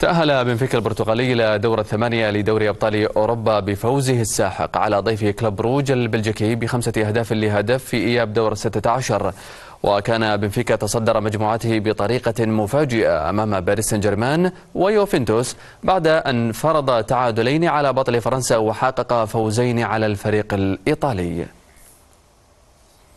تأهل بنفيكا البرتغالي إلى دور الثمانية لدوري أبطال أوروبا بفوزه الساحق على ضيفه كلب روج البلجيكي بخمسة أهداف لهدف في إياب دور الستة عشر وكان بنفيكا تصدر مجموعته بطريقة مفاجئة أمام باريس سان جيرمان ويوفنتوس بعد أن فرض تعادلين على بطل فرنسا وحقق فوزين على الفريق الإيطالي